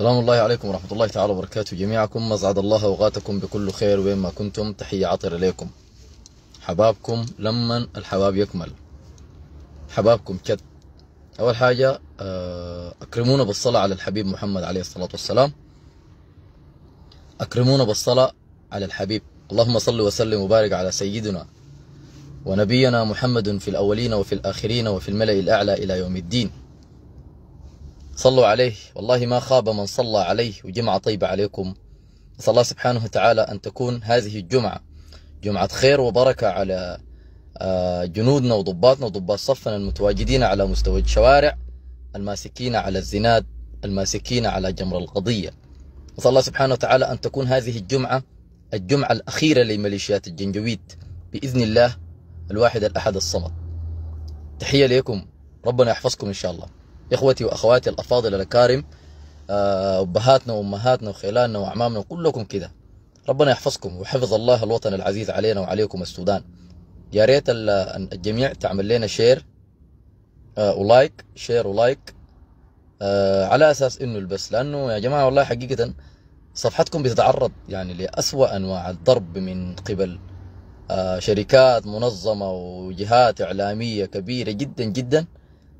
السلام الله عليكم ورحمة الله تعالى وبركاته جميعكم مزعد الله أوقاتكم بكل خير وين ما كنتم تحية عطرة إليكم حبابكم لمن الحباب يكمل حبابكم كد أول حاجة آه، أكرمونا بالصلاة على الحبيب محمد عليه الصلاة والسلام أكرمونا بالصلاة على الحبيب اللهم صل وسلم وبارك على سيدنا ونبينا محمد في الأولين وفي الآخرين وفي الملأ الأعلى إلى يوم الدين صلوا عليه والله ما خاب من صلى عليه وجمعة طيبة عليكم نسأل الله سبحانه وتعالى أن تكون هذه الجمعة جمعة خير وبركة على آه، جنودنا وضباطنا وضباط صفنا المتواجدين على مستوى الشوارع الماسكين على الزناد الماسكين على جمر القضية نسأل الله سبحانه وتعالى أن تكون هذه الجمعة الجمعة الأخيرة لميليشيات الجنجويد بإذن الله الواحد الأحد الصمد تحية لكم ربنا يحفظكم إن شاء الله إخوتي وأخواتي الأفاضل الأكارم آه، أبهاتنا وأمهاتنا وخلالنا وأعمامنا كلكم كده ربنا يحفظكم وحفظ الله الوطن العزيز علينا وعليكم السودان يا ريت الجميع تعمل لنا شير آه، ولايك شير ولايك آه، على أساس إنه البس لأنه يا جماعة والله حقيقة صفحتكم بتتعرض يعني لأسوأ أنواع الضرب من قبل شركات منظمة وجهات إعلامية كبيرة جدا جدا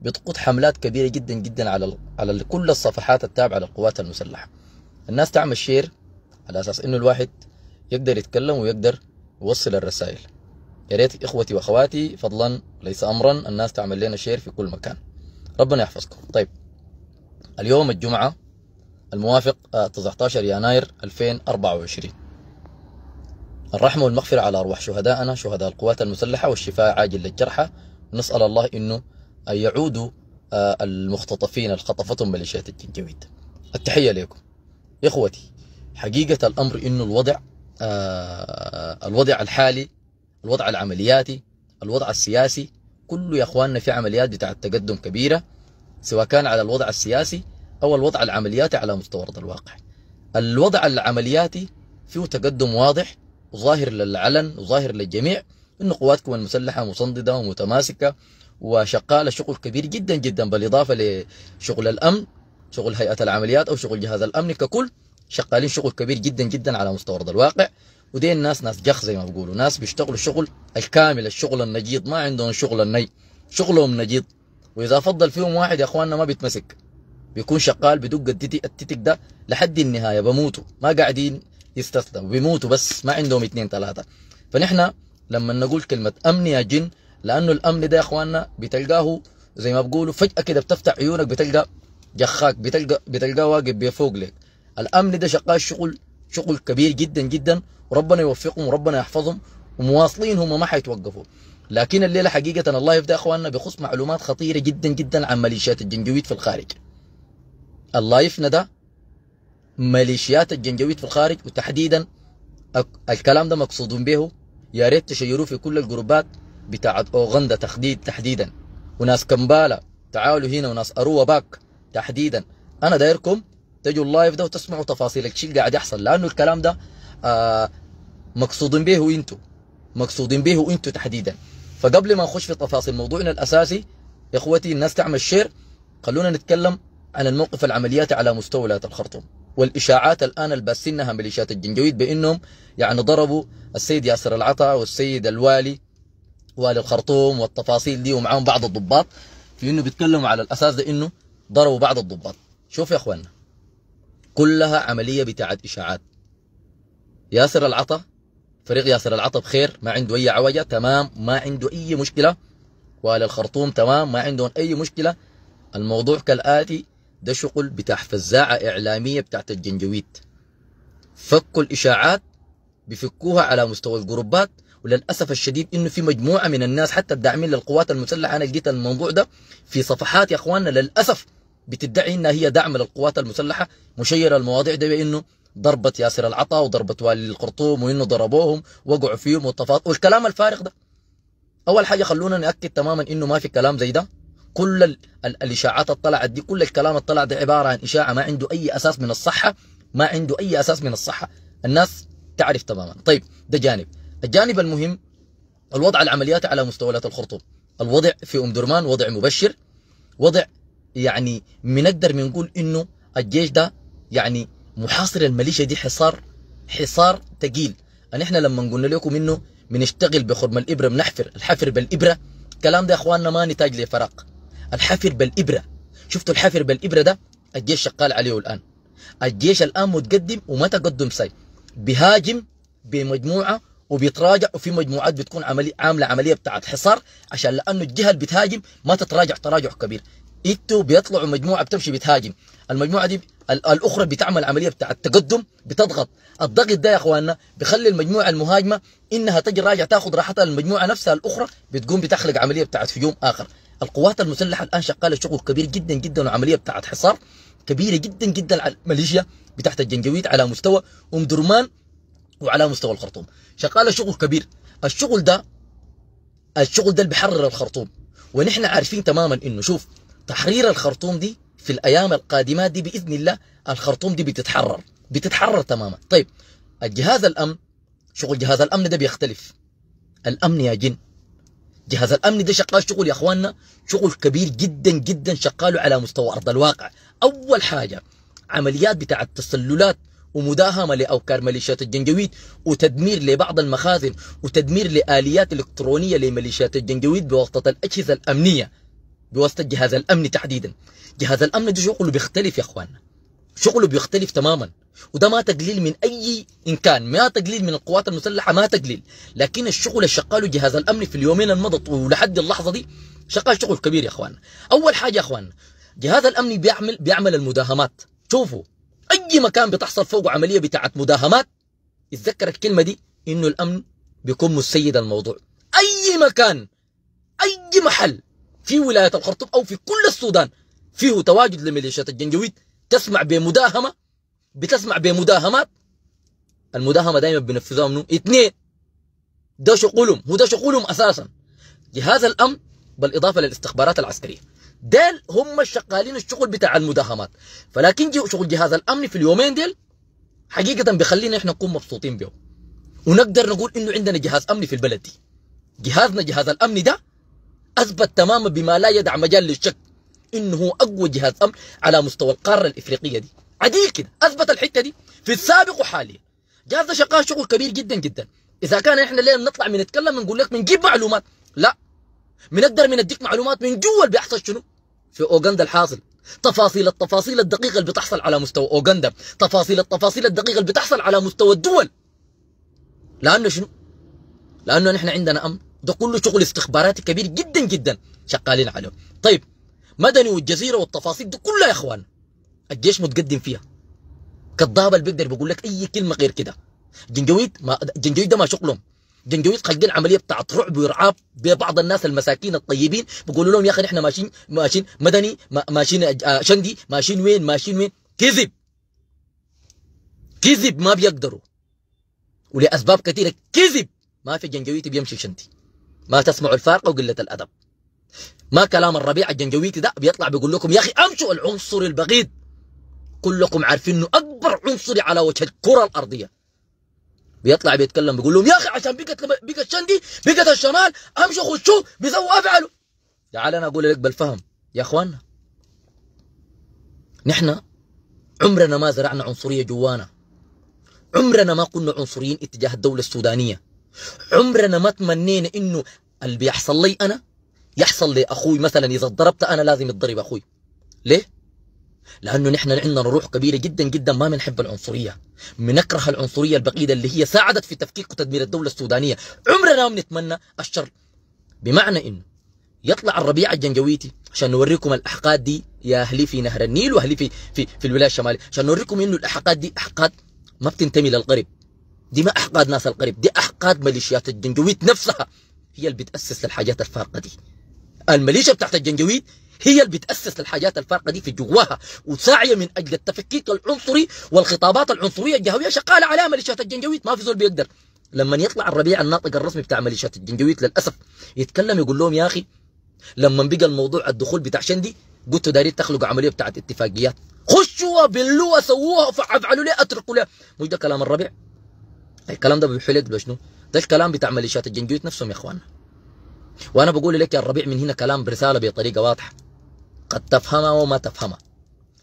بتقود حملات كبيره جدا جدا على على كل الصفحات التابعه للقوات المسلحه الناس تعمل شير على اساس انه الواحد يقدر يتكلم ويقدر يوصل الرسائل يا ريت اخوتي واخواتي فضلا ليس امرا الناس تعمل لنا شير في كل مكان ربنا يحفظكم طيب اليوم الجمعه الموافق 19 آه، يناير 2024 الرحمة والمغفرة على أرواح شهدائنا شهداء القوات المسلحة والشفاء عاجل للجرحى نسأل الله أنه يعودوا آه، المختطفين اللي خطفتهم ميليشيات الجنجويد التحية لكم إخوتي حقيقة الأمر إنه الوضع آه، الوضع الحالي الوضع العملياتي الوضع السياسي كله يا اخواننا في عمليات بتاع تقدم كبيره سواء كان على الوضع السياسي او الوضع العملياتي على مستوى ارض الواقع. الوضع العملياتي فيه تقدم واضح وظاهر للعلن وظاهر للجميع انه قواتكم المسلحه مصندده ومتماسكه وشغالة شغل كبير جدا جدا بالإضافة لشغل الأمن شغل هيئة العمليات أو شغل جهاز الأمن ككل شغالين شغل كبير جدا جدا على مستوى أرض الواقع ودي الناس ناس جخ زي ما بيقولوا ناس بيشتغلوا شغل الكامل الشغل النجيض ما عندهم شغل الني شغلهم نجيض وإذا فضل فيهم واحد يا إخواننا ما بيتمسك بيكون شغال بدق التتك التتك ده لحد النهاية بموتوا ما قاعدين يستسلموا بيموتوا بس ما عندهم اثنين ثلاثة فنحن لما نقول كلمة أمن يا جن لانه الامن ده يا اخواننا بتلقاه زي ما بقولوا فجاه كده بتفتح عيونك بتلقى جخاك بتلقى بتلقاه واقف بيفوق لك الامن ده شغال شغل شغل كبير جدا جدا وربنا يوفقهم وربنا يحفظهم ومواصلين هم ما حيتوقفوا لكن الليله حقيقه اللايف ده اخواننا بيخص معلومات خطيره جدا جدا عن ميليشيات الجنجويد في الخارج اللايفنا ده ميليشيات الجنجويد في الخارج وتحديدا الكلام ده مقصود به يا ريت تشيروه في كل الجروبات بتاعت أوغندا تحديد تحديدا وناس كمبالا تعالوا هنا وناس أروا باك تحديدا أنا دايركم تجوا اللايف ده وتسمعوا تفاصيل الشيء اللي قاعد يحصل لأنه الكلام ده آه مقصودين به وانتوا مقصودين به وانتوا تحديدا فقبل ما نخش في تفاصيل موضوعنا الأساسي يا إخوتي الناس تعمل شير خلونا نتكلم عن الموقف العملياتي على مستوى ولاية الخرطوم والإشاعات الآن الباسنها ميليشيات الجنجويد بأنهم يعني ضربوا السيد ياسر العطا والسيد الوالي والي الخرطوم والتفاصيل دي ومعاهم بعض الضباط في انه بيتكلموا على الاساس ده انه ضربوا بعض الضباط شوف يا اخوانا كلها عمليه بتاعت اشاعات ياسر العطا فريق ياسر العطا بخير ما عنده اي عوجه تمام ما عنده اي مشكله والي الخرطوم تمام ما عندهم اي مشكله الموضوع كالاتي ده شغل بتاع فزاعه اعلاميه بتاعت الجنجويت فكوا الاشاعات بفكوها على مستوى الجروبات وللاسف الشديد انه في مجموعه من الناس حتى الداعمين للقوات المسلحه انا لقيت الموضوع ده في صفحات يا اخواننا للاسف بتدعي انها هي دعم للقوات المسلحه مشيره المواضيع دي بانه ضربت ياسر العطا وضربت والي الخرطوم وانه ضربوهم وقعوا فيهم والتفاصيل والكلام الفارغ ده اول حاجه خلونا ناكد تماما انه ما في كلام زي ده كل ال... ال... الاشاعات اللي دي كل الكلام اللي طلع ده عباره عن اشاعه ما عنده اي اساس من الصحه ما عنده اي اساس من الصحه الناس تعرف تماما طيب ده جانب الجانب المهم الوضع العمليات على مستويات الخرطوم الوضع في أم درمان وضع مبشر وضع يعني بنقدر بنقول إنه الجيش ده يعني محاصر الميليشيا دي حصار حصار ثقيل نحن يعني لما قلنا لكم إنه بنشتغل بخرم الإبرة بنحفر الحفر بالإبرة الكلام ده يا اخواننا ما نتاج لفراغ الحفر بالإبرة شفتوا الحفر بالإبرة ده الجيش شغال عليه الآن الجيش الآن متقدم وما تقدم سي بهاجم بمجموعة وبيتراجع وفي مجموعات بتكون عملي عامله عمليه بتاعت حصار عشان لانه الجهه اللي بتهاجم ما تتراجع تراجع كبير انتوا بيطلعوا مجموعه بتمشي بتهاجم المجموعه دي الاخرى بتعمل عمليه بتاعت التقدم بتضغط الضغط ده يا اخواننا بيخلي المجموعه المهاجمه انها تجي راجع تاخذ راحتها المجموعه نفسها الاخرى بتقوم بتخلق عمليه بتاعت هجوم اخر القوات المسلحه الان شغاله شغل كبير جدا جدا وعمليه بتاعت حصار كبيره جدا جدا على الميليشيا بتاعت الجنجويد على مستوى ام درمان وعلى مستوى الخرطوم شغاله شغل كبير الشغل ده الشغل ده اللي بيحرر الخرطوم ونحن عارفين تماما انه شوف تحرير الخرطوم دي في الايام القادمات دي باذن الله الخرطوم دي بتتحرر بتتحرر تماما طيب الجهاز الامن شغل جهاز الامن ده بيختلف الامن يا جن جهاز الامن ده شغال شغل يا اخواننا شغل كبير جدا جدا شغاله على مستوى ارض الواقع اول حاجه عمليات بتاعت تسللات ومداهمة لأوكار ميليشيات الجنجويد وتدمير لبعض المخازن وتدمير لآليات إلكترونية لميليشيات الجنجويد بواسطة الأجهزة الأمنية بواسطة جهاز الأمن تحديدا جهاز الأمن ده شغله بيختلف يا أخواننا شغله بيختلف تماما وده ما تقليل من أي إن كان ما تقليل من القوات المسلحة ما تقليل لكن الشغل الشقال جهاز الأمن في اليومين المضت ولحد اللحظة دي شغال شغل كبير يا أخواننا أول حاجة يا أخواننا جهاز الأمن بيعمل بيعمل المداهمات شوفوا اي مكان بتحصل فوقه عمليه بتاعت مداهمات يتذكر الكلمه دي انه الامن بيكون مسيد الموضوع اي مكان اي محل في ولايه الخرطوم او في كل السودان فيه تواجد لميليشيات الجنجويد تسمع بمداهمه بتسمع بمداهمات المداهمه دائما بينفذوها منهم اثنين ده شغلهم وده شغلهم اساسا جهاز الامن بالاضافه للاستخبارات العسكريه ديل هم الشغالين الشغل بتاع المداهمات فلكن شغل جهاز الامن في اليومين ديل حقيقه بيخلينا احنا نكون مبسوطين به ونقدر نقول انه عندنا جهاز امني في البلد دي جهازنا جهاز الامن ده اثبت تماما بما لا يدع مجال للشك انه هو اقوى جهاز امن على مستوى القاره الافريقيه دي عديل كده اثبت الحته دي في السابق وحاليا جهاز ده شغال شغل كبير جدا جدا اذا كان احنا ليه نطلع بنتكلم بنقول لك بنجيب معلومات لا بنقدر نديك معلومات من جوا اللي بيحصل شنو في أوغندا الحاصل تفاصيل التفاصيل الدقيقة اللي بتحصل على مستوى أوغندا تفاصيل التفاصيل الدقيقة اللي بتحصل على مستوى الدول لأنه شنو؟ لأنه نحن عندنا أمن ده كله شغل استخباراتي كبير جدا جدا شغالين عليه طيب مدني والجزيرة والتفاصيل دي كلها يا إخوان الجيش متقدم فيها كذاب اللي بيقدر بيقول لك أي كلمة غير كده جنجويد ما جنجويد ده ما شغلهم جنجويد خلقين عمليه بتاعت رعب ورعاب ببعض الناس المساكين الطيبين بيقولوا لهم يا اخي نحن ماشيين ماشيين مدني ماشيين آه، شندي ماشيين وين ماشيين وين كذب كذب ما بيقدروا ولاسباب كثيره كذب ما في جنجويتي بيمشي شندي ما تسمعوا الفارقه وقله الادب ما كلام الربيع الجنجويتي ده بيطلع بيقول لكم يا اخي امشوا العنصر البغيض كلكم عارفين انه اكبر عنصري على وجه الكره الارضيه بيطلع بيتكلم بيقول لهم يا اخي عشان بقت بقت شندي بقت الشمال امشوا خشوا بيسووا افعلوا تعال انا اقول لك بالفهم يا اخواننا نحن عمرنا ما زرعنا عنصريه جوانا عمرنا ما كنا عنصريين اتجاه الدوله السودانيه عمرنا ما تمنينا انه اللي بيحصل لي انا يحصل لاخوي مثلا اذا ضربت انا لازم اتضرب اخوي ليه لأنه نحن عندنا روح كبيرة جدا جدا ما بنحب العنصرية بنكره العنصرية البقيده اللي هي ساعدت في تفكيك وتدمير الدولة السودانية عمرنا ما بنتمنى الشر بمعنى إنه يطلع الربيع الجنجويتي عشان نوريكم الأحقاد دي يا أهلي في نهر النيل وأهلي في في في الولاية الشمالية عشان نوريكم إنه الأحقاد دي أحقاد ما بتنتمي للقرب دي ما أحقاد ناس القرب دي أحقاد ميليشيات الجنجويت نفسها هي اللي بتأسس للحاجات الفارقة دي الميليشيا بتاعت الجنجويت هي اللي بتأسس الحاجات الفارقة دي في جواها وساعية من أجل التفكيك العنصري والخطابات العنصرية الجهوية شغالة على ميليشيات الجنجويت ما في زول بيقدر لما يطلع الربيع الناطق الرسمي بتاع ميليشيات الجنجويت للأسف يتكلم يقول لهم يا أخي لما بقى الموضوع الدخول بتاع شندي قلت دارين تخلقوا عملية بتاعت اتفاقيات خشوا بلوا سووها فعلوا ليه اتركوا ليه مش ده كلام الربيع الكلام ده بيحلق شنو ده الكلام بتاع ميليشيات الجنجويت نفسهم يا اخواننا وانا بقول لك يا الربيع من هنا كلام برساله بطريقه واضحه قد تفهمها وما تفهمها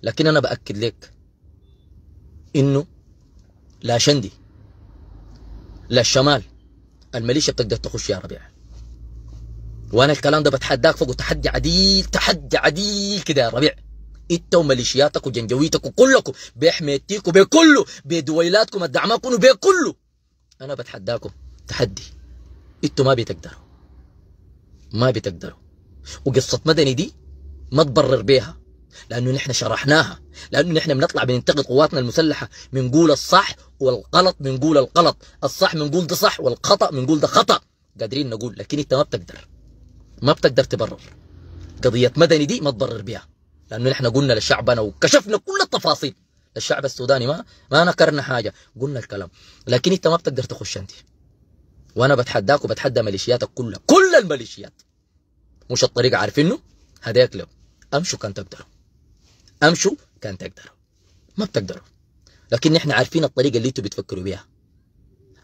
لكن أنا بأكد لك إنه لا شندي لا الشمال الميليشيا بتقدر تخش يا ربيع وانا الكلام ده بتحداك فوق تحدي عديل تحدي عديل كده يا ربيع انت وميليشياتك وجنجويتك وكلكم بحميتيك وبكله بدويلاتكم الدعماكم وبكله انا بتحداكم تحدي انتوا ما بتقدروا ما بتقدروا وقصه مدني دي ما تبرر بيها لانه نحن شرحناها لانه نحن بنطلع بننتقد قواتنا المسلحه بنقول الصح والغلط بنقول الغلط الصح بنقول ده صح والخطا بنقول ده خطا قادرين نقول لكن انت ما بتقدر ما بتقدر تبرر قضيه مدني دي ما تبرر بها لانه نحن قلنا لشعبنا وكشفنا كل التفاصيل الشعب السوداني ما ما نكرنا حاجه قلنا الكلام لكن انت ما بتقدر تخش انت وانا بتحداك وبتحدى ميليشياتك كلها كل الميليشيات مش الطريق عارفينه هداك له امشوا كان تقدروا امشوا كان تقدروا ما بتقدروا لكن نحن عارفين الطريقه اللي انتوا بتفكروا بها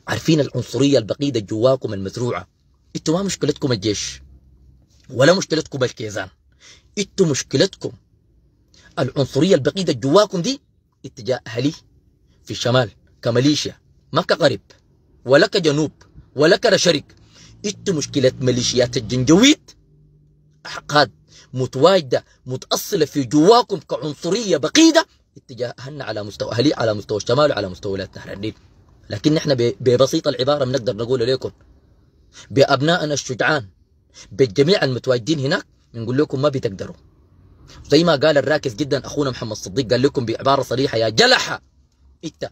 عارفين العنصريه البقيده جواكم المزروعه انتوا ما مشكلتكم الجيش ولا مشكلتكم الكيزان انتوا مشكلتكم العنصريه البقيده جواكم دي اتجاه اهلي في الشمال كماليشيا ما كغرب ولا كجنوب ولا كرشرق انتوا مشكله مليشيات الجنجويد احقاد متواجده متاصله في جواكم كعنصريه بقيده اتجاه اهلنا على مستوى اهلي على مستوى الشمال وعلى مستوى ولايه نهر النيل لكن احنا ببسيط العباره بنقدر نقول لكم بابنائنا الشجعان بالجميع المتواجدين هناك بنقول لكم ما بتقدروا زي ما قال الراكز جدا اخونا محمد صديق قال لكم بعباره صريحه يا جلحه انت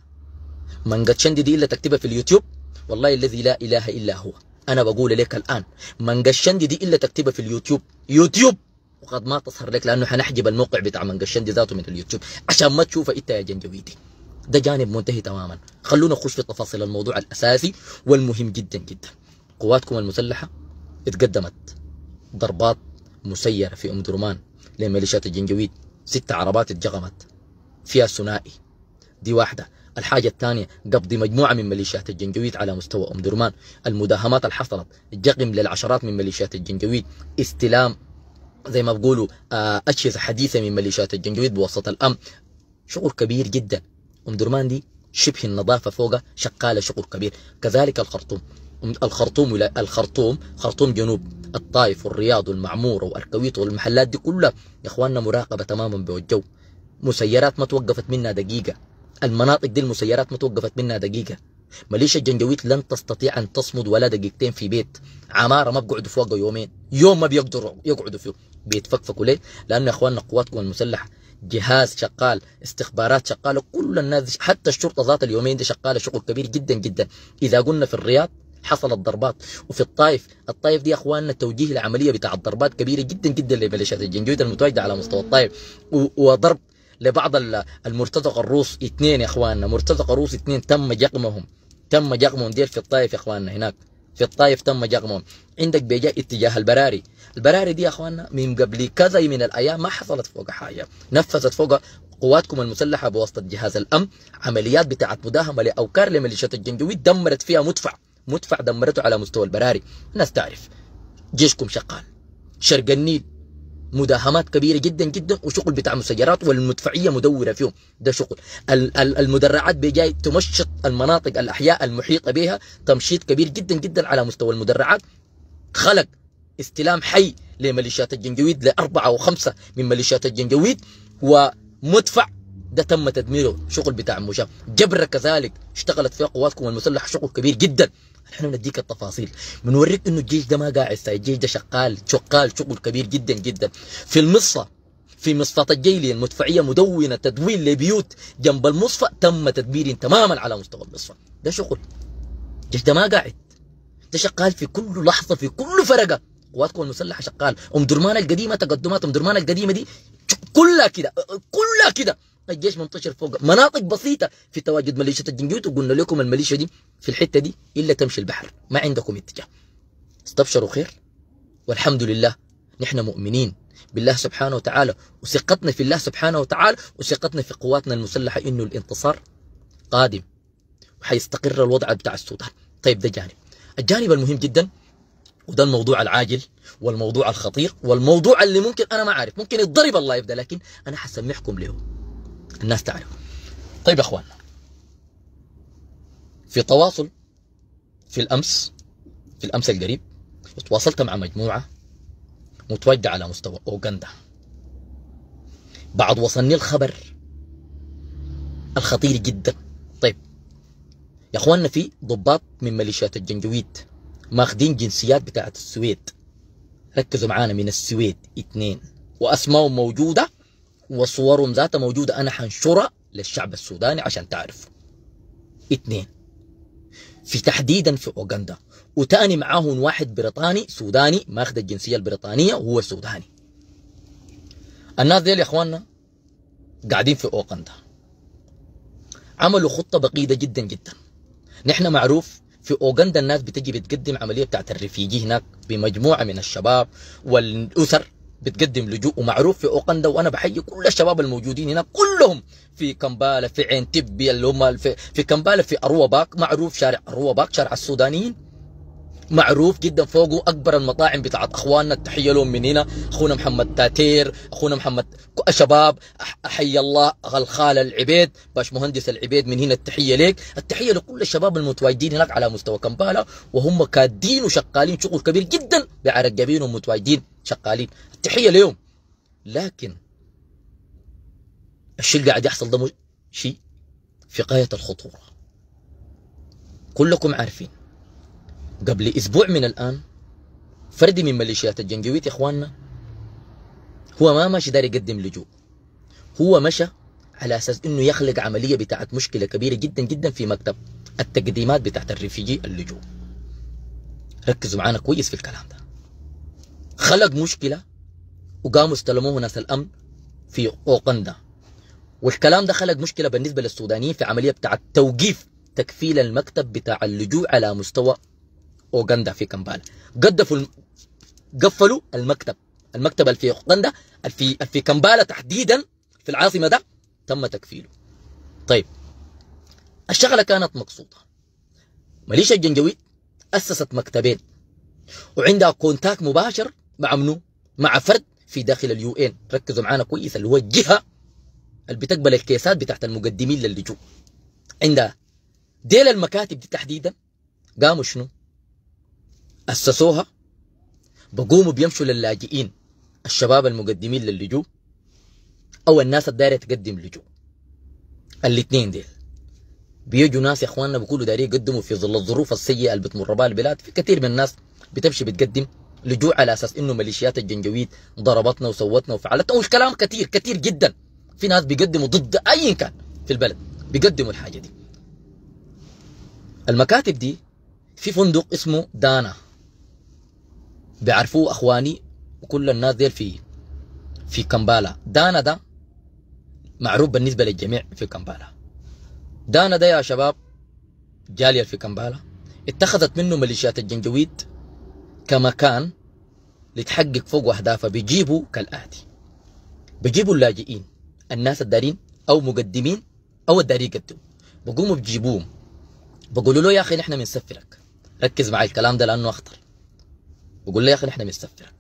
من قد شندي دي الا تكتبها في اليوتيوب والله الذي لا اله الا هو انا بقول لك الان من قد شندي دي الا تكتبها في اليوتيوب يوتيوب وقد ما تظهر لك لانه حنحجب الموقع بتاع منقشندي ذاته من اليوتيوب عشان ما تشوفه انت يا جنجويدي ده جانب منتهي تماما خلونا نخش في تفاصيل الموضوع الاساسي والمهم جدا جدا قواتكم المسلحه اتقدمت ضربات مسيره في ام درمان لميليشيات الجنجويد ست عربات اتجغمت فيها ثنائي دي واحده الحاجة الثانية قبض مجموعة من ميليشيات الجنجويد على مستوى أم درمان المداهمات اللي حصلت جقم للعشرات من ميليشيات الجنجويد استلام زي ما بقولوا آه، أجهزة حديثة من مليشيات الجنجويد بوسط الأمن شغل كبير جدا أم درمان دي شبه النظافة فوقها شغالة شغل كبير كذلك الخرطوم الخرطوم الخرطوم خرطوم جنوب الطائف والرياض والمعمورة والكويت والمحلات دي كلها يا إخواننا مراقبة تماما بالجو مسيرات ما توقفت منها دقيقة المناطق دي المسيرات ما توقفت منها دقيقة مليشيا الجنجويت لن تستطيع أن تصمد ولا دقيقتين في بيت عمارة ما بيقعدوا فوقه يومين يوم ما بيقدروا يقعدوا فيه بيتفكفكوا ليه؟ لانه يا إخواننا قواتكم المسلحة جهاز شغال استخبارات شغالة كل الناس حتى الشرطة ذات اليومين دي شغالة شغل كبير جدا جدا إذا قلنا في الرياض حصلت ضربات وفي الطائف الطائف دي اخواننا توجيه العمليه بتاع الضربات كبيره جدا جدا لميليشيات الجنجويت المتواجده على مستوى الطائف وضرب لبعض المرتزقه الروس اثنين يا اخواننا مرتزقه روس اثنين تم جقمهم تم جغمهم ديل في الطائف يا اخواننا هناك في الطائف تم جغمهم عندك بيجاء اتجاه البراري البراري دي يا اخواننا من قبل كذا من الايام ما حصلت فوق حاجه نفذت فوق قواتكم المسلحه بواسطه جهاز الامن عمليات بتاعت مداهمه لاوكار لميليشيات الجنجويد دمرت فيها مدفع مدفع دمرته على مستوى البراري الناس تعرف جيشكم شغال شرق النيل مداهمات كبيره جدا جدا وشغل بتاع مسيرات والمدفعيه مدوره فيهم ده شغل المدرعات بجاي تمشط المناطق الاحياء المحيطه بها تمشيط كبير جدا جدا على مستوى المدرعات خلق استلام حي لميليشيات الجنجويد لأربعة وخمسة من ميليشيات الجنجويد ومدفع ده تم تدميره شغل بتاع مجاب جبرة كذلك اشتغلت فيها قواتكم المسلحة شغل كبير جدا احنا نديك التفاصيل بنوريك انه الجيش ده ما قاعد ساي الجيش ده شغال شغال شغل كبير جدا جدا في المصة في مصفاة الجيلي المدفعية مدونة تدوين لبيوت جنب المصفى تم تدبير تماما على مستوى المصفى ده شغل الجيش ده ما قاعد ده شغال في كل لحظة في كل فرقة قواتكم المسلحة شغال ام درمان القديمة تقدمات ام درمان القديمة دي كلها كده كلها كده الجيش منتشر فوق مناطق بسيطه في تواجد مليشيات الجنجوت وقلنا لكم المليشيا دي في الحته دي الا تمشي البحر ما عندكم اتجاه استبشروا خير والحمد لله نحن مؤمنين بالله سبحانه وتعالى وثقتنا في الله سبحانه وتعالى وثقتنا في قواتنا المسلحه انه الانتصار قادم وحيستقر الوضع بتاع السودان طيب ده جانب الجانب المهم جدا وده الموضوع العاجل والموضوع الخطير والموضوع اللي ممكن انا ما عارف ممكن يتضرب الله يبدا لكن انا حسمحكم لهم الناس تعرف طيب يا اخوان في تواصل في الامس في الامس القريب تواصلت مع مجموعه متواجده على مستوى اوغندا بعد وصلني الخبر الخطير جدا طيب يا اخواننا في ضباط من ميليشيات الجنجويد ماخذين جنسيات بتاعت السويد ركزوا معانا من السويد اثنين واسمائهم موجوده وصورهم ذاتها موجودة أنا حنشرها للشعب السوداني عشان تعرف اثنين في تحديدا في أوغندا وتاني معاهم واحد بريطاني سوداني ماخذ الجنسية البريطانية وهو سوداني الناس ديل يا اخواننا قاعدين في أوغندا عملوا خطة بقيدة جدا جدا نحن معروف في أوغندا الناس بتجي بتقدم عملية بتاعت الرفيجي هناك بمجموعة من الشباب والأسر بتقدم لجوء ومعروف في اوغندا وانا بحيي كل الشباب الموجودين هنا كلهم في كمباله في عين تبي اللي هم في, في كمباله في اروا باك معروف شارع اروا باك شارع السودانيين معروف جدا فوقه اكبر المطاعم بتاعت اخواننا التحيه لهم من هنا اخونا محمد تاتير اخونا محمد شباب حي الله الخال العبيد باش مهندس العبيد من هنا التحيه ليك التحيه لكل الشباب المتواجدين هناك على مستوى كمبالا وهم كادين وشغالين شغل كبير جدا بعرق جبينهم متواجدين شغالين التحيه لهم لكن الشيء اللي قاعد يحصل ده شيء في غايه الخطوره كلكم عارفين قبل اسبوع من الان فردي من ميليشيات الجنجويت يا اخواننا هو ما ماشي داري يقدم لجوء هو مشى على اساس انه يخلق عمليه بتاعت مشكله كبيره جدا جدا في مكتب التقديمات بتاعت الرفيجي اللجوء ركزوا معانا كويس في الكلام ده خلق مشكله وقاموا استلموه ناس الامن في اوقندا والكلام ده خلق مشكله بالنسبه للسودانيين في عمليه بتاعت توقيف تكفيل المكتب بتاع اللجوء على مستوى اوغندا في كمبالا قدفوا قفلوا المكتب المكتب اللي في اوغندا في في كمبالا تحديدا في العاصمه ده تم تكفيله طيب الشغله كانت مقصوده مليشيا الجنجويد اسست مكتبين وعندها كونتاك مباشر مع منو مع فرد في داخل اليو ان ركزوا معانا كويس اللي هو الجهه اللي بتقبل الكيسات بتاعت المقدمين للجوء عندها ديل المكاتب دي تحديدا قاموا شنو أسسوها بقوموا بيمشوا للاجئين الشباب المقدمين للجوء أو الناس الدايرة تقدم لجوء الاثنين ديل بيجوا ناس يا اخواننا بيقولوا دايرين يقدموا في ظل الظروف السيئه اللي بتمر بها البلاد في كثير من الناس بتمشي بتقدم لجوء على اساس انه ميليشيات الجنجويد ضربتنا وسوتنا وفعلتنا والكلام كثير كثير جدا في ناس بيقدموا ضد ايا كان في البلد بيقدموا الحاجه دي المكاتب دي في فندق اسمه دانا بيعرفوه اخواني وكل الناس ديل في في كمبالا دانا ده دا معروف بالنسبه للجميع في كمبالا دانا ده دا يا شباب جاليه في كمبالا اتخذت منه ميليشيات الجنجويد كمكان لتحقق فوق اهدافها بيجيبوا كالاتي بيجيبوا اللاجئين الناس الدارين او مقدمين او الدارين يقدموا بقوموا بجيبوهم بقولوا له يا اخي نحن بنسفرك ركز مع الكلام ده لانه اخطر بقول له يا اخي نحن بنسفرك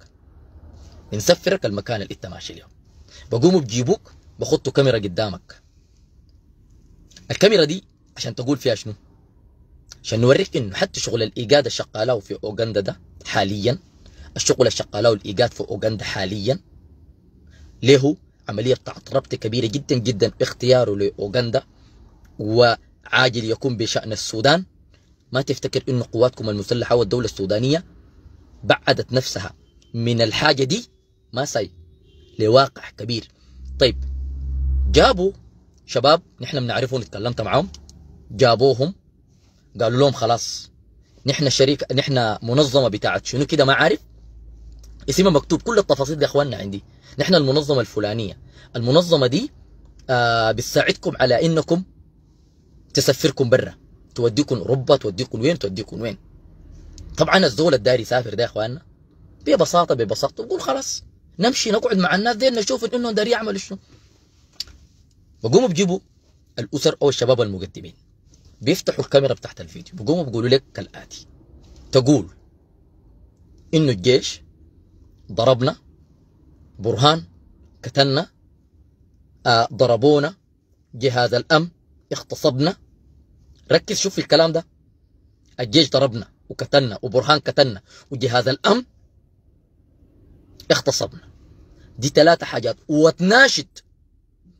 بنسفرك المكان اللي انت ماشي اليوم بقوموا بجيبوك بخطوا كاميرا قدامك الكاميرا دي عشان تقول فيها شنو عشان نوريك انه حتى شغل الايجاد الشقاله في اوغندا ده حاليا الشغل الشقاله والايجاد في اوغندا حاليا له عمليه بتاعت ربط كبيره جدا جدا باختياره لاوغندا وعاجل يكون بشان السودان ما تفتكر انه قواتكم المسلحه والدوله السودانيه بعدت نفسها من الحاجة دي ما ساي لواقع كبير طيب جابوا شباب نحن بنعرفهم اتكلمت معاهم جابوهم قالوا لهم خلاص نحن شريك نحن منظمه بتاعت شنو كده ما عارف اسمها مكتوب كل التفاصيل دي اخواننا عندي نحن المنظمه الفلانيه المنظمه دي آه بتساعدكم على انكم تسفركم برا توديكم اوروبا توديكم وين توديكم وين طبعا الزول الداري يسافر ده يا اخواننا ببساطه ببساطه بقول خلاص نمشي نقعد مع الناس دي نشوف انهم داري يعملوا شنو بقوموا بجيبوا الاسر او الشباب المقدمين بيفتحوا الكاميرا بتاعت الفيديو بقوموا بيقولوا لك كالاتي تقول انه الجيش ضربنا برهان قتلنا آه ضربونا جهاز الامن اغتصبنا ركز شوف في الكلام ده الجيش ضربنا وكتلنا وبرهان كتلنا وجهاز الأمن اغتصبنا دي ثلاثة حاجات وتناشد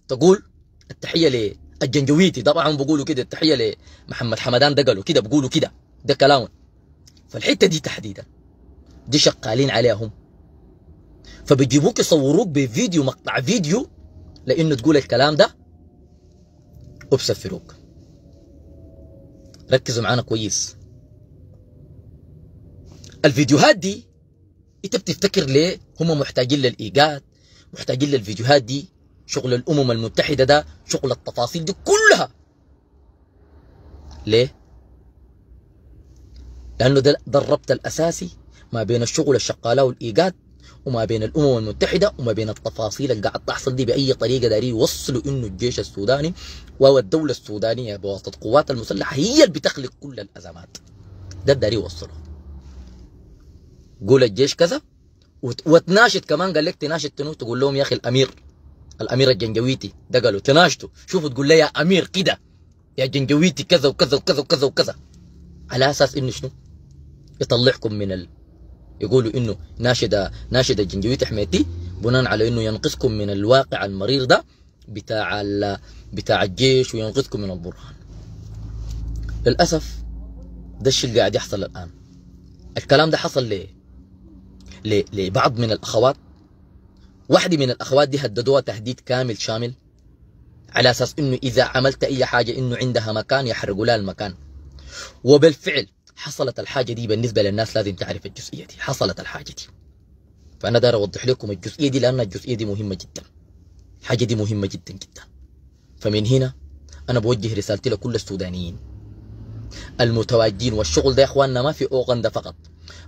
تقول التحية للجنجويتي طبعا بقولوا كده التحية لمحمد حمدان ده قالوا كده بقولوا كده ده كلامهم فالحتة دي تحديدا دي شغالين عليهم فبيجيبوك يصوروك بفيديو مقطع فيديو لانه تقول الكلام ده وبسفروك ركزوا معانا كويس الفيديوهات دي انت بتفتكر ليه هم محتاجين للايجاد محتاجين للفيديوهات دي شغل الامم المتحده ده شغل التفاصيل دي كلها ليه لانه ده, ده الربط الاساسي ما بين الشغل الشقاله والايجاد وما بين الامم المتحده وما بين التفاصيل اللي قاعد تحصل دي باي طريقه داري يوصلوا انه الجيش السوداني والدوله السودانيه بواسطه القوات المسلحه هي اللي بتخلق كل الازمات ده داري يوصله قول الجيش كذا وتناشد كمان قال لك تناشد تنو تقول لهم يا اخي الامير الامير الجنجويتي ده قالوا تناشدوا شوفوا تقول له يا امير كده يا جنجويتي كذا وكذا وكذا وكذا وكذا على اساس انه شنو؟ يطلعكم من ال... يقولوا انه ناشد ناشد الجنجويتي حميتي بناء على انه ينقذكم من الواقع المرير ده بتاع ال... بتاع الجيش وينقذكم من البرهان للاسف ده الشيء اللي قاعد يحصل الان الكلام ده حصل ليه؟ لبعض من الأخوات واحدة من الأخوات دي هددوها تهديد كامل شامل على أساس إنه إذا عملت أي حاجة إنه عندها مكان يحرقوا لها المكان وبالفعل حصلت الحاجة دي بالنسبة للناس لازم تعرف الجزئية دي حصلت الحاجة دي فأنا دار أوضح لكم الجزئية دي لأن الجزئية دي مهمة جدا الحاجة دي مهمة جدا جدا فمن هنا أنا بوجه رسالتي لكل السودانيين المتواجدين والشغل ده يا إخواننا ما في أوغندا فقط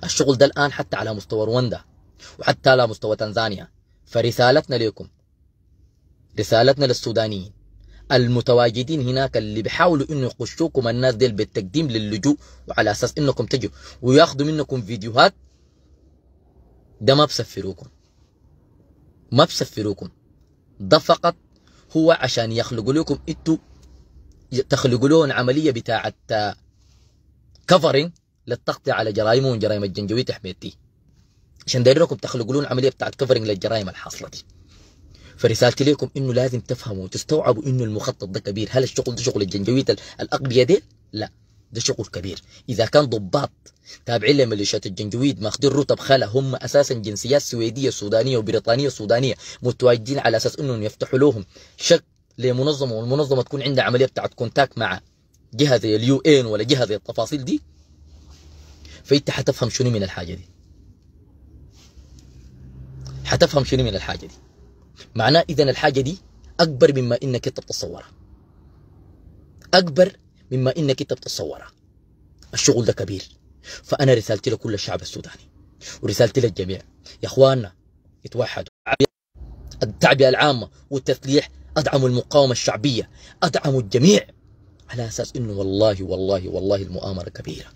الشغل ده الآن حتى على مستوى رواندا وحتى على مستوى تنزانيا فرسالتنا لكم رسالتنا للسودانيين المتواجدين هناك اللي بيحاولوا انه يخشوكم الناس ديل بالتقديم للجوء وعلى اساس انكم تجوا وياخذوا منكم فيديوهات ده ما بسفروكم ما بسفروكم ده فقط هو عشان يخلقوا لكم انتوا تخلقوا لهم عمليه بتاعه كفرنج للتغطية على جرائمه جرائم الجنجويت احمد دي عشان دايرينكم تخلقوا لهم عملية بتاعت كفرنج للجرائم الحاصلة دي فرسالتي لكم انه لازم تفهموا وتستوعبوا انه المخطط ده كبير هل الشغل ده شغل الجنجويت الاقبياء دي لا ده شغل كبير اذا كان ضباط تابعين لميليشيات الجنجويد ماخذين رتب خلا هم اساسا جنسيات سويديه سودانيه وبريطانيه سودانيه متواجدين على اساس انهم يفتحوا لهم شق لمنظمه والمنظمه تكون عندها عمليه بتاعت كونتاكت مع جهه زي اليو ان ولا جهه زي التفاصيل دي فانت حتفهم شنو من الحاجه دي حتفهم شنو من الحاجه دي معناه اذا الحاجه دي اكبر مما انك انت بتتصورها اكبر مما انك انت بتتصورها الشغل ده كبير فانا رسالتي لكل الشعب السوداني ورسالتي للجميع يا اخواننا اتوحدوا التعبئه العامه والتسليح ادعموا المقاومه الشعبيه ادعموا الجميع على اساس انه والله والله والله المؤامره كبيره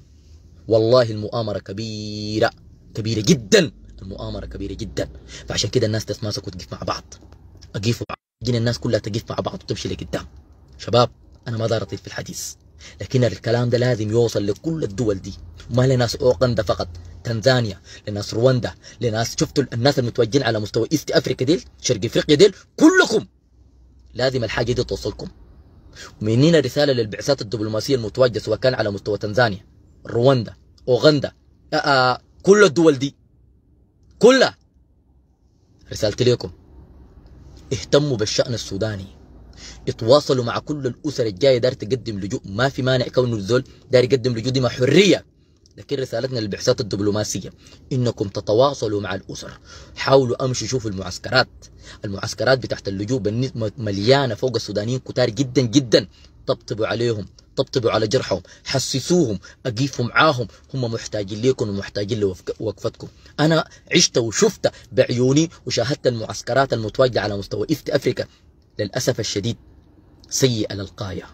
والله المؤامرة كبيرة كبيرة جدا المؤامرة كبيرة جدا فعشان كده الناس تتماسك وتقف مع بعض أقيفوا جينا الناس كلها تقف مع بعض وتمشي لقدام شباب أنا ما دار أطيل في الحديث لكن الكلام ده لازم يوصل لكل الدول دي ما لناس أوغندا فقط تنزانيا لناس رواندا لناس شفتوا الناس المتوجين على مستوى إيست أفريقيا ديل شرق أفريقيا ديل كلكم لازم الحاجة دي توصلكم ومنين رسالة للبعثات الدبلوماسية المتواجدة سواء كان على مستوى تنزانيا رواندا اوغندا آآ آه، آه، كل الدول دي كلها رسالتي لكم اهتموا بالشأن السوداني اتواصلوا مع كل الأسر الجاية دار تقدم لجوء ما في مانع كونه الزول دار يقدم لجوء دي ما حرية لكن رسالتنا للبعثات الدبلوماسية إنكم تتواصلوا مع الأسر حاولوا أمشوا شوفوا المعسكرات المعسكرات بتاعت اللجوء مليانة فوق السودانيين كتار جدا جدا طبطبوا عليهم طبطبوا على جرحهم حسسوهم اقيفوا معاهم هم محتاجين ليكم ومحتاجين لوقفتكم انا عشت وشفت بعيوني وشاهدت المعسكرات المتواجده على مستوى إفت افريكا للاسف الشديد سيئه للغايه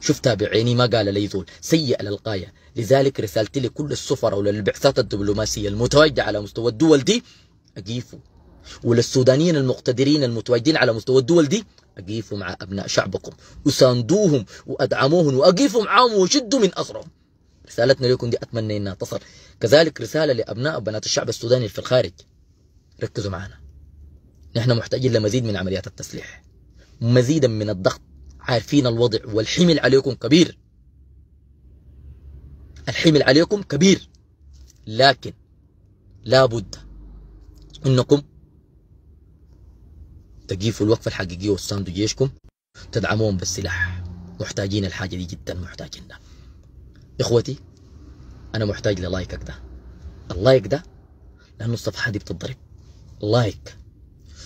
شفتها بعيني ما قال لي ذول سيئة للغاية لذلك رسالتي لكل السفراء وللبعثات الدبلوماسية المتواجدة على مستوى الدول دي أقيفوا وللسودانيين المقتدرين المتواجدين على مستوى الدول دي أقيفوا مع أبناء شعبكم وساندوهم وأدعموهم وأقيفوا معهم وشدوا من أسرهم رسالتنا لكم دي أتمنى أنها تصل كذلك رسالة لأبناء وبنات الشعب السوداني في الخارج ركزوا معنا نحن محتاجين لمزيد من عمليات التسليح مزيدا من الضغط عارفين الوضع والحمل عليكم كبير الحمل عليكم كبير لكن لابد انكم تجيه في الوقفه الحقيقيه وتساندوا جيشكم تدعموهم بالسلاح محتاجين الحاجه دي جدا محتاجينها اخوتي انا محتاج للايكك ده اللايك ده لانه الصفحه دي بتضرب لايك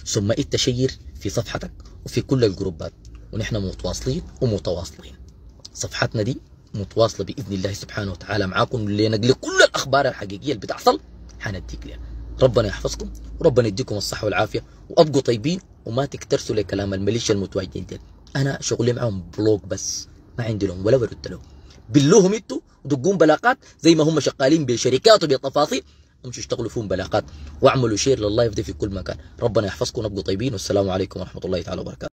ثم التشير في صفحتك وفي كل الجروبات ونحن متواصلين ومتواصلين صفحتنا دي متواصله باذن الله سبحانه وتعالى معاكم لنقل كل الاخبار الحقيقيه اللي بتحصل حنديك لها ربنا يحفظكم وربنا يديكم الصحة والعافية وأبقوا طيبين وما تكترسوا لكلام الميليشيا المتواجدين دي أنا شغلي معهم بلوك بس ما عندي لهم ولا برد لهم بلوهم انتوا ودقون بلاقات زي ما هم شغالين بشركات وبتفاصيل امشوا اشتغلوا فيهم بلاقات واعملوا شير لللايف ده في كل مكان ربنا يحفظكم وابقوا طيبين والسلام عليكم ورحمة الله تعالى وبركاته